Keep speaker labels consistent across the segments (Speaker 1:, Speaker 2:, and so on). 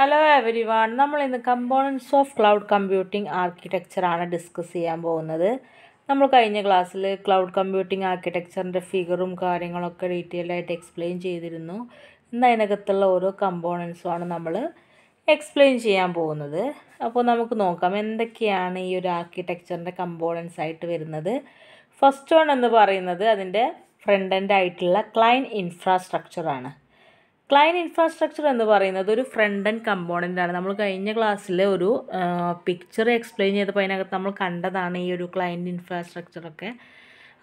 Speaker 1: Hello every one നമ്മൾ ഇന്ന് components of cloud computing ആർക്കിടെക്ചറാണ് ഡിസ്കസ് ചെയ്യാൻ പോകുന്നത് നമ്മൾ കഴിഞ്ഞ ക്ലാസ്സിൽ ക്ലൗഡ് കമ്പ്യൂട്ടിംഗ് ആർക്കിടെക്ചറിൻ്റെ ഫിഗറും കാര്യങ്ങളൊക്കെ ഡീറ്റെയിൽ ആയിട്ട് എക്സ്പ്ലെയിൻ ചെയ്തിരുന്നു ഇന്ന് അതിനകത്തുള്ള ഓരോ കമ്പോണൻസുമാണ് നമ്മൾ എക്സ്പ്ലെയിൻ ചെയ്യാൻ പോകുന്നത് അപ്പോൾ നമുക്ക് നോക്കാം എന്തൊക്കെയാണ് ഈ ഒരു ആർക്കിടെക്ചറിൻ്റെ കമ്പോണൻസ് ആയിട്ട് വരുന്നത് ഫസ്റ്റ് വൺ എന്ന് പറയുന്നത് അതിൻ്റെ ഫ്രണ്ട് എൻഡ് ആയിട്ടുള്ള ക്ലൈൻ ഇൻഫ്രാസ്ട്രക്ചറാണ് ക്ലയൻറ്റ് ഇൻഫ്രാസ്ട്രക്ചർ എന്ന് പറയുന്നത് ഒരു ഫ്രണ്ട് ആൻഡ് കമ്പോണൻ്റ് ആണ് നമ്മൾ കഴിഞ്ഞ ക്ലാസ്സിൽ ഒരു പിക്ചർ എക്സ്പ്ലെയിൻ ചെയ്തപ്പോൾ അതിനകത്ത് നമ്മൾ കണ്ടതാണ് ഈ ഒരു ക്ലയൻറ്റ് ഇൻഫ്രാസ്ട്രക്ചറൊക്കെ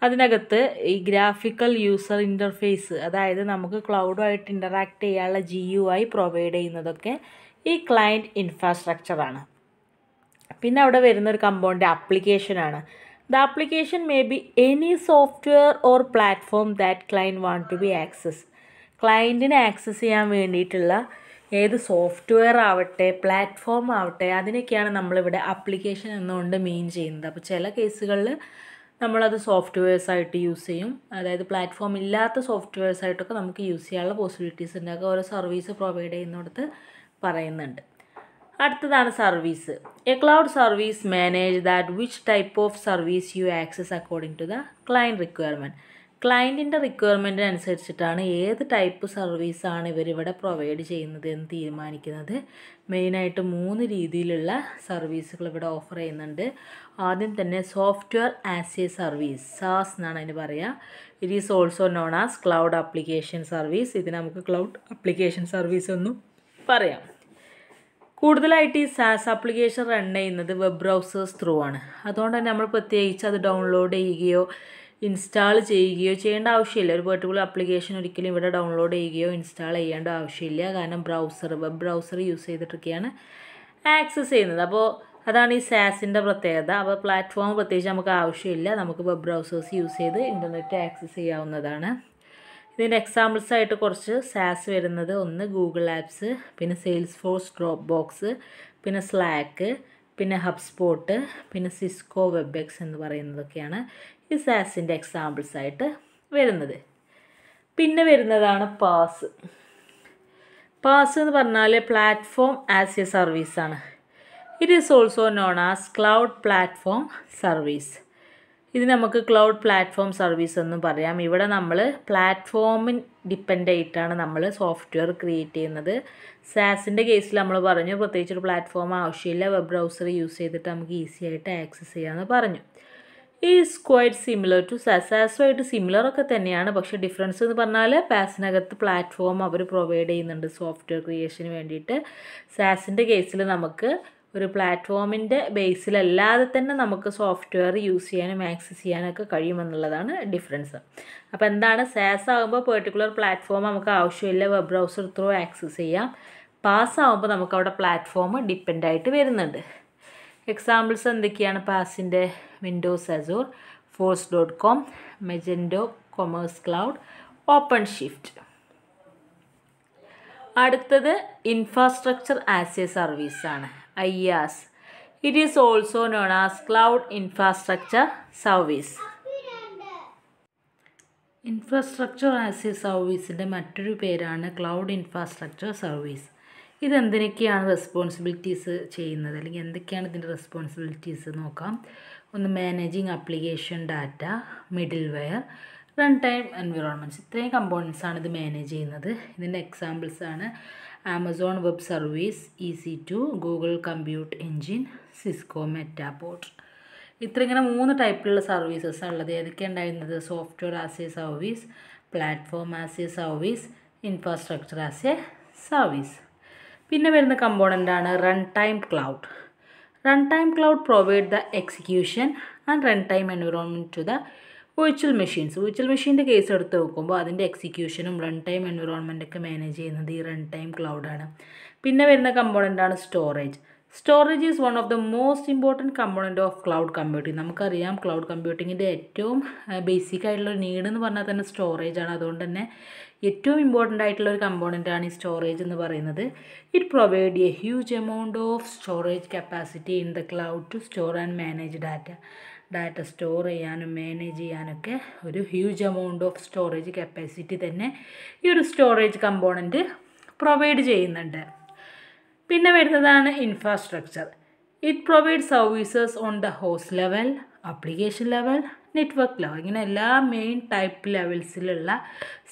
Speaker 1: അതിനകത്ത് ഈ ഗ്രാഫിക്കൽ യൂസർ ഇൻ്റർഫേസ് അതായത് നമുക്ക് ക്ലൗഡുമായിട്ട് ഇൻ്ററാക്ട് ചെയ്യാനുള്ള ജി യു ആയി പ്രൊവൈഡ് ചെയ്യുന്നതൊക്കെ ഈ ക്ലയൻറ്റ് ഇൻഫ്രാസ്ട്രക്ചറാണ് പിന്നെ അവിടെ വരുന്ന ഒരു കമ്പോണ്ട് ആപ്ലിക്കേഷനാണ് the application may be any software or platform that client want to be access ക്ലയൻറ്റിനെ ആക്സസ് ചെയ്യാൻ വേണ്ടിയിട്ടുള്ള ഏത് സോഫ്റ്റ്വെയർ ആവട്ടെ പ്ലാറ്റ്ഫോം ആവട്ടെ അതിനൊക്കെയാണ് നമ്മളിവിടെ അപ്ലിക്കേഷൻ എന്നുകൊണ്ട് മീൻ ചെയ്യുന്നത് അപ്പോൾ ചില കേസുകളിൽ നമ്മളത് സോഫ്റ്റ്വെയർസ് ആയിട്ട് യൂസ് ചെയ്യും അതായത് പ്ലാറ്റ്ഫോം ഇല്ലാത്ത സോഫ്റ്റ്വെയർസ് ആയിട്ടൊക്കെ നമുക്ക് യൂസ് ചെയ്യാനുള്ള പോസിബിലിറ്റീസ് ഉണ്ട് അതൊക്കെ ഓരോ സർവീസ് പ്രൊവൈഡ് ചെയ്യുന്നിടത്ത് പറയുന്നുണ്ട് അടുത്തതാണ് service a cloud service manage that which type of service you access according to the client requirement ക്ലയൻറ്റിൻ്റെ റിക്വയർമെൻറ്റിനനുസരിച്ചിട്ടാണ് അനുസരിച്ചിട്ടാണ് ഏത് ടൈപ്പ് സർവീസാണ് ഇവരിവിടെ പ്രൊവൈഡ് ചെയ്യുന്നത് എന്ന് തീരുമാനിക്കുന്നത് മെയിനായിട്ട് മൂന്ന് രീതിയിലുള്ള സർവീസുകൾ ഇവിടെ ഓഫർ ചെയ്യുന്നുണ്ട് ആദ്യം തന്നെ software as a service SaaS എന്നാണ് അതിന് പറയുക it is also known as cloud application service ഇത് നമുക്ക് ക്ലൗഡ് ആപ്ലിക്കേഷൻ സർവീസ് എന്നും പറയാം കൂടുതലായിട്ട് ഈ സാസ് ആപ്ലിക്കേഷൻ റൺ ചെയ്യുന്നത് വെബ് ബ്രൗസേഴ്സ് ത്രൂ ആണ് അതുകൊണ്ട് തന്നെ നമ്മൾ പ്രത്യേകിച്ച് അത് ഡൗൺലോഡ് ചെയ്യുകയോ ഇൻസ്റ്റാൾ ചെയ്യുകയോ ചെയ്യേണ്ട ആവശ്യമില്ല ഒരു പെർട്ടിക്കുലർ ആപ്ലിക്കേഷൻ ഒരിക്കലും ഇവിടെ ഡൗൺലോഡ് ചെയ്യുകയോ ഇൻസ്റ്റാൾ ചെയ്യേണ്ട ആവശ്യമില്ല കാരണം ബ്രൗസർ വെബ് ബ്രൗസർ യൂസ് ചെയ്തിട്ടൊക്കെയാണ് ആക്സസ് ചെയ്യുന്നത് അപ്പോൾ അതാണ് ഈ സാസിൻ്റെ പ്രത്യേകത അപ്പോൾ പ്ലാറ്റ്ഫോം പ്രത്യേകിച്ച് നമുക്ക് ആവശ്യമില്ല നമുക്ക് വെബ് ബ്രൗസേഴ്സ് യൂസ് ചെയ്ത് ഇൻ്റർനെറ്റ് ആക്സസ് ചെയ്യാവുന്നതാണ് ഇതിൻ്റെ എക്സാമ്പിൾസ് ആയിട്ട് കുറച്ച് സാസ് വരുന്നത് ഒന്ന് ഗൂഗിൾ ആപ്സ് പിന്നെ സെയിൽസ് ഫോഴ്സ് ഡ്രോപ്പ് ബോക്സ് പിന്നെ സ്ലാക്ക് പിന്നെ ഹബ്സ്പോട്ട് പിന്നെ സിസ്കോ വെബെക്സ് എന്ന് പറയുന്നതൊക്കെയാണ് ഈ സാസിൻ്റെ എക്സാമ്പിൾസ് ആയിട്ട് വരുന്നത് പിന്നെ വരുന്നതാണ് പാസ് പാസ് എന്ന് പറഞ്ഞാൽ പ്ലാറ്റ്ഫോം ആസ് എ സർവീസാണ് it is also known as cloud platform service ഇത് നമുക്ക് ക്ലൗഡ് പ്ലാറ്റ്ഫോം സർവീസ് എന്നും പറയാം ഇവിടെ നമ്മൾ പ്ലാറ്റ്ഫോമിൻ ഡിപ്പെൻഡ് ആയിട്ടാണ് നമ്മൾ സോഫ്റ്റ്വെയർ ക്രിയേറ്റ് ചെയ്യുന്നത് സാസിൻ്റെ കേസിൽ നമ്മൾ പറഞ്ഞു ഒരു പ്ലാറ്റ്ഫോം ആവശ്യമില്ല വെബ് ബ്രൗസർ യൂസ് ചെയ്തിട്ട് നമുക്ക് ഈസി ആയിട്ട് ആക്സസ് ചെയ്യാമെന്ന് പറഞ്ഞു ഈ സ്ക്വയറ്റ് സിമിലർ ടു സാസാസുമായിട്ട് സിമിലർ ഒക്കെ തന്നെയാണ് പക്ഷേ ഡിഫറൻസ് എന്ന് പറഞ്ഞാൽ പാസിനകത്ത് പ്ലാറ്റ്ഫോം അവർ പ്രൊവൈഡ് ചെയ്യുന്നുണ്ട് സോഫ്റ്റ്വെയർ ക്രിയേഷന് വേണ്ടിയിട്ട് സാസിൻ്റെ കേസിൽ നമുക്ക് ഒരു പ്ലാറ്റ്ഫോമിൻ്റെ ബേസിലല്ലാതെ തന്നെ നമുക്ക് സോഫ്റ്റ്വെയർ യൂസ് ചെയ്യാനും ആക്സസ് ചെയ്യാനൊക്കെ കഴിയുമെന്നുള്ളതാണ് ഡിഫറൻസ് അപ്പോൾ എന്താണ് സാസ് ആകുമ്പോൾ പെർട്ടിക്കുലർ പ്ലാറ്റ്ഫോം നമുക്ക് ആവശ്യമില്ല വെബ് ബ്രൗസർ ത്രൂ ആക്സസ് ചെയ്യാം പാസ് ആകുമ്പോൾ നമുക്ക് അവിടെ പ്ലാറ്റ്ഫോം ഡിപ്പെൻഡ് ആയിട്ട് വരുന്നുണ്ട് എക്സാമ്പിൾസ് എന്തൊക്കെയാണ് പാസിൻ്റെ Windows Azure Force dot com Magento commerce cloud OpenShift അടുത്തത് ഇൻഫ്രാസ്ട്രക്ചർ ആസ് എ സർവീസാണ് IaaS. It is also known as Cloud Infrastructure Service. Infrastructure as a സർവീസിൻ്റെ മറ്റൊരു പേരാണ് ക്ലൗഡ് ഇൻഫ്രാസ്ട്രക്ചർ സർവീസ് ഇതെന്തിനൊക്കെയാണ് റെസ്പോൺസിബിലിറ്റീസ് ചെയ്യുന്നത് അല്ലെങ്കിൽ എന്തൊക്കെയാണ് ഇതിൻ്റെ റെസ്പോൺസിബിലിറ്റീസ് നോക്കാം ഒന്ന് managing application data middleware runtime environments ഇത്രയും കമ്പോണൻസ് ആണ് ഇത് മാനേജ് ചെയ്യുന്നത് ഇതിൻ്റെ എക്സാമ്പിൾസ് ആണ് Amazon web service C two Google compute engine Cisco Metapod ഇത്ര ഇങ്ങനെ മൂന്ന് ടൈപ്പിലുള്ള സർവീസസ് ഉള്ളത് ഏതൊക്കെ ഉണ്ടായിരുന്നത് software as a service platform as a service infrastructure as a service പിന്നെ വരുന്ന കമ്പോണൻ്റാണ് run time cloud run time cloud provide the execution and runtime environment to the virtual machines virtual മെഷീൻ്റെ case എടുത്ത് നോക്കുമ്പോൾ അതിൻ്റെ എക്സിക്യൂഷനും runtime ഒക്കെ manage ചെയ്യുന്നത് ഈ റൺ ടൈം ക്ലൗഡാണ് പിന്നെ വരുന്ന കമ്പോണൻ്റാണ് storage storage is one of the most important component of cloud computing നമുക്കറിയാം ക്ലൗഡ് കമ്പ്യൂട്ടിങ്ങിൻ്റെ ഏറ്റവും ബേസിക് ആയിട്ടുള്ള നീഡ് എന്ന് പറഞ്ഞാൽ തന്നെ സ്റ്റോറേജ് ആണ് അതുകൊണ്ട് തന്നെ ഏറ്റവും ഇമ്പോർട്ടൻ്റ് ആയിട്ടുള്ള ഒരു കമ്പോണൻ്റ് ആണ് ഈ സ്റ്റോറേജ് എന്ന് പറയുന്നത് it provide a huge amount of storage capacity in the cloud to store and manage data data store ചെയ്യാനും മാനേജ് ചെയ്യാനൊക്കെ ഒരു huge amount of storage capacity തന്നെ ഈ ഒരു സ്റ്റോറേജ് കമ്പോണൻറ്റ് പ്രൊവൈഡ് ചെയ്യുന്നുണ്ട് പിന്നെ വരുന്നതാണ് infrastructure it provide services on the host level application level network level ഇങ്ങനെ എല്ലാ മെയിൻ ടൈപ്പ് ലെവൽസിലുള്ള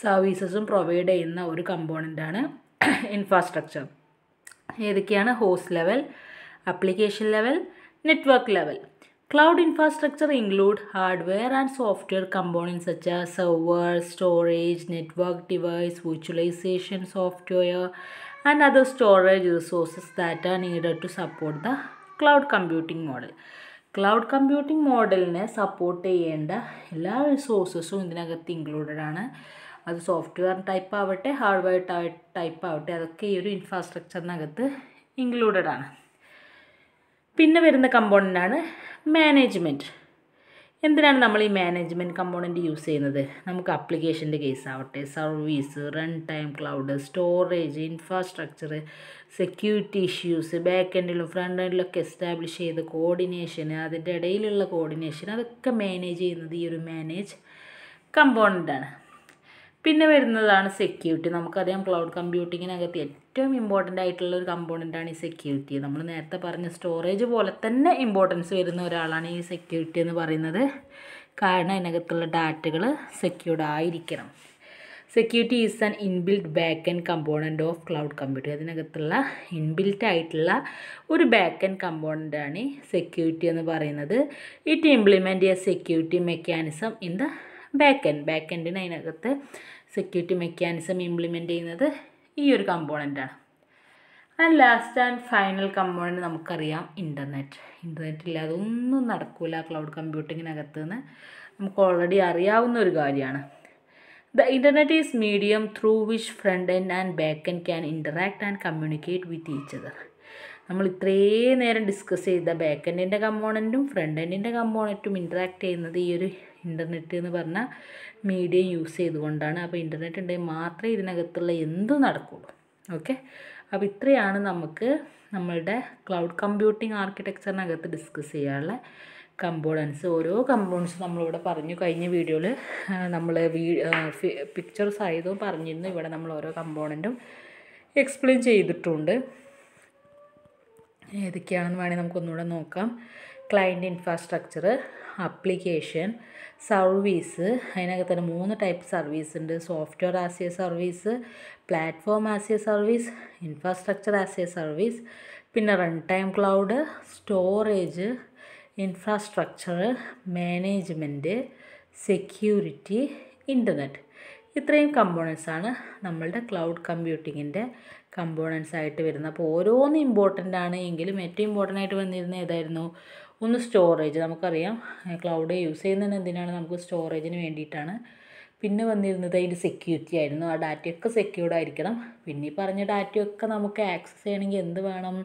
Speaker 1: സർവീസസും പ്രൊവൈഡ് ചെയ്യുന്ന ഒരു കമ്പോണൻ്റാണ് ഇൻഫ്രാസ്ട്രക്ചർ ഏതൊക്കെയാണ് host level application level network level Cloud infrastructure include hardware and software components such as servers, storage, network device, virtualization software and other storage resources that are needed to support the cloud computing model. Cloud computing മോഡലിനെ support ചെയ്യേണ്ട എല്ലാ റിസോഴ്സസും ഇതിനകത്ത് included ആണ് അത് software type ആവട്ടെ hardware type ആവട്ടെ അതൊക്കെ ഈ ഒരു ഇൻഫ്രാസ്ട്രക്ചറിനകത്ത് ഇൻക്ലൂഡഡ് ആണ് പിന്നെ വരുന്ന കമ്പോണൻ്റാണ് മാനേജ്മെൻറ്റ് എന്തിനാണ് നമ്മൾ ഈ മാനേജ്മെൻറ്റ് കമ്പോണൻ്റ് യൂസ് ചെയ്യുന്നത് നമുക്ക് അപ്ലിക്കേഷൻ്റെ കേസ് ആവട്ടെ service run time cloud storage infrastructure security issues back എൻഡിലും ഫ്രണ്ട് എൻഡിലും ഒക്കെ എസ്റ്റാബ്ലിഷ് ചെയ്ത് കോർഡിനേഷൻ അതിൻ്റെ ഇടയിലുള്ള കോർഡിനേഷൻ അതൊക്കെ മാനേജ് ചെയ്യുന്നത് ഈ ഒരു മാനേജ് കമ്പോണൻ്റാണ് പിന്നെ വരുന്നതാണ് സെക്യൂരിറ്റി നമുക്കറിയാം ക്ലൗഡ് കമ്പ്യൂട്ടിങ്ങിനകത്ത് ഏറ്റവും ഇമ്പോർട്ടൻ്റ് ആയിട്ടുള്ള ഒരു ആണ് ഈ സെക്യൂരിറ്റി നമ്മൾ നേരത്തെ പറഞ്ഞ സ്റ്റോറേജ് പോലെ തന്നെ ഇമ്പോർട്ടൻസ് വരുന്ന ഒരാളാണ് ഈ സെക്യൂരിറ്റി എന്ന് പറയുന്നത് കാരണം ഇതിനകത്തുള്ള ഡാറ്റകൾ സെക്യൂർഡ് ആയിരിക്കണം security is an inbuilt back end component of cloud computer അതിനകത്തുള്ള ഇൻബിൽറ്റ് ആയിട്ടുള്ള ഒരു ബാക്ക് ആൻഡ് ആണ് സെക്യൂരിറ്റി എന്ന് പറയുന്നത് it implement a security mechanism in the back end back എൻഡിന് അതിനകത്ത് സെക്യൂരിറ്റി മെക്കാനിസം ഇംപ്ലിമെൻ്റ് ചെയ്യുന്നത് ഈ ഒരു കമ്പോണൻ്റാണ് and last and final component നമുക്കറിയാം ഇൻ്റർനെറ്റ് ഇൻ്റർനെറ്റ് ഇല്ലാതെ ഒന്നും നടക്കില്ല ക്ലൗഡ് കമ്പ്യൂട്ടിങ്ങിനകത്ത് നിന്ന് നമുക്ക് ഓൾറെഡി അറിയാവുന്ന ഒരു കാര്യമാണ് the internet is medium through which front end and back end can interact and communicate with each other നമ്മൾ ഇത്രയും നേരം ഡിസ്കസ് ചെയ്ത ബാക്ക് എൻഡിൻ്റെ കമ്പോണൻറ്റും ഫ്രണ്ട് എൻഡിൻ്റെ കമ്പോണൻറ്റും ഇൻറ്ററാക്ട് ചെയ്യുന്നത് ഈ ഒരു ഇൻ്റർനെറ്റ് എന്ന് പറഞ്ഞാൽ മീഡിയം യൂസ് ചെയ്തുകൊണ്ടാണ് അപ്പോൾ ഇൻ്റർനെറ്റ് ഉണ്ടെങ്കിൽ മാത്രമേ ഇതിനകത്തുള്ള എന്തും നടക്കുള്ളൂ ഓക്കെ അപ്പോൾ ഇത്രയാണ് നമുക്ക് നമ്മളുടെ ക്ലൗഡ് കമ്പ്യൂട്ടിംഗ് ആർക്കിടെക്ചറിനകത്ത് ഡിസ്കസ് ചെയ്യാനുള്ള കമ്പോണൻസ് ഓരോ കമ്പോണൻസ് നമ്മളിവിടെ പറഞ്ഞു കഴിഞ്ഞ വീഡിയോയിൽ നമ്മൾ വീ പിക്ചേഴ്സ് ആയതും പറഞ്ഞിരുന്നു ഇവിടെ നമ്മൾ ഓരോ കമ്പോണൻറ്റും എക്സ്പ്ലെയിൻ ചെയ്തിട്ടുണ്ട് ഏതൊക്കെയാണെന്ന് വേണമെങ്കിൽ നമുക്കൊന്നുകൂടെ നോക്കാം ക്ലയൻറ്റ് ഇൻഫ്രാസ്ട്രക്ചർ അപ്ലിക്കേഷൻ സർവീസ് അതിനകത്ത് തന്നെ മൂന്ന് ടൈപ്പ് സർവീസ് ഉണ്ട് software as a service platform as a service infrastructure as a service പിന്നെ run time cloud storage infrastructure management security internet ഇത്രയും കമ്പോണൻസാണ് നമ്മളുടെ ക്ലൗഡ് കമ്പ്യൂട്ടിങ്ങിൻ്റെ കമ്പോണൻസ് ആയിട്ട് വരുന്നത് അപ്പോൾ ഓരോന്ന് ഇമ്പോർട്ടൻ്റ് ആണ് എങ്കിലും ഏറ്റവും ഇമ്പോർട്ടൻ്റ് ആയിട്ട് വന്നിരുന്നത് ഏതായിരുന്നു ഒന്ന് സ്റ്റോറേജ് നമുക്കറിയാം ക്ലൗഡ് യൂസ് ചെയ്യുന്നതിന് എന്തിനാണ് നമുക്ക് സ്റ്റോറേജിന് വേണ്ടിയിട്ടാണ് പിന്നെ വന്നിരുന്നത് അതിൻ്റെ സെക്യൂരിറ്റി ആയിരുന്നു ആ ഡാറ്റയൊക്കെ സെക്യൂർഡ് ആയിരിക്കണം പിന്നെ ഈ പറഞ്ഞ ഡാറ്റയൊക്കെ നമുക്ക് ആക്സസ് ചെയ്യണമെങ്കിൽ എന്ത് വേണം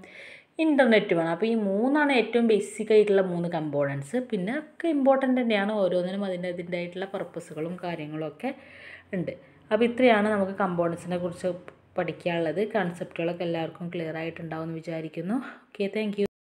Speaker 1: ഇൻ്റർനെറ്റ് വേണം അപ്പോൾ ഈ മൂന്നാണ് ഏറ്റവും ബേസിക് ആയിട്ടുള്ള മൂന്ന് കമ്പോണൻസ് പിന്നെ ഒക്കെ ഇമ്പോർട്ടൻ്റ് തന്നെയാണ് ഓരോന്നിനും അതിൻ്റെ അതിൻ്റെതായിട്ടുള്ള പർപ്പസുകളും കാര്യങ്ങളും ഒക്കെ ഉണ്ട് അപ്പോൾ ഇത്രയാണ് നമുക്ക് കമ്പോണൻസിനെ കുറിച്ച് പഠിക്കാനുള്ളത് കൺസെപ്റ്റുകളൊക്കെ എല്ലാവർക്കും ക്ലിയർ ആയിട്ടുണ്ടാവും എന്ന് വിചാരിക്കുന്നു ഓക്കെ താങ്ക്